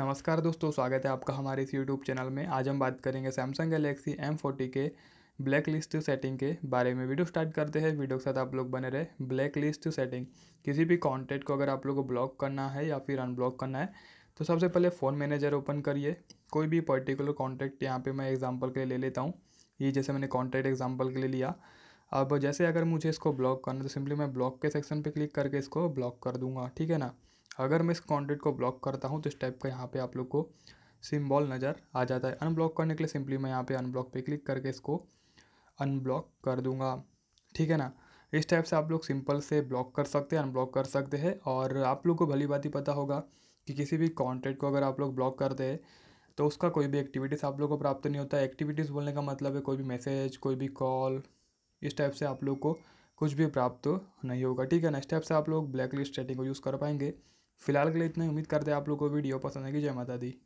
नमस्कार दोस्तों स्वागत है आपका हमारे इस यूट्यूब चैनल में आज हम बात करेंगे सैमसंग गैलेक्सी एम फोर्टी के ब्लैक लिस्ट सेटिंग के बारे में वीडियो स्टार्ट करते हैं वीडियो के साथ आप लोग बने रहे ब्लैक लिस्ट सेटिंग किसी भी कॉन्टेक्ट को अगर आप लोग को ब्लॉक करना है या फिर अनब्लॉक करना है तो सबसे पहले फ़ोन मैनेजर ओपन करिए कोई भी पर्टिकुलर कॉन्टैक्ट यहाँ पर मैं एग्जाम्पल के लिए ले लेता हूँ ये जैसे मैंने कॉन्टैक्ट एग्जाम्पल के लिए लिया अब जैसे अगर मुझे इसको ब्लॉक करना तो सिंपली मैं ब्लॉक के सेक्शन पर क्लिक करके इसको ब्लॉक कर दूँगा ठीक है ना अच्छा, अगर मैं इस कॉन्टेंट को ब्लॉक करता हूँ तो इस टाइप का यहाँ पे आप लोग को सिम्बॉल नज़र आ जाता है अनब्लॉक करने के लिए सिंपली मैं यहाँ पे अनब्लॉक पे क्लिक करके इसको अनब्लॉक कर दूँगा ठीक है ना इस टाइप से आप लोग सिंपल से ब्लॉक कर सकते हैं अनब्लॉक कर सकते हैं और आप लोग को भली बात ही पता होगा कि किसी भी कॉन्टेंट को अगर आप लोग ब्लॉक करते हैं तो उसका कोई भी एक्टिविटीज़ आप लोग को प्राप्त नहीं होता एक्टिविटीज़ बोलने का मतलब है कोई भी मैसेज कोई भी कॉल इस टाइप से आप लोग को कुछ भी प्राप्त नहीं होगा ठीक है ना इस टाइप से आप लोग ब्लैक लिस्ट को यूज़ कर पाएंगे फिलहाल के लिए इतना ही उम्मीद करते हैं आप लोग को वीडियो पसंद आएगी जय माता दी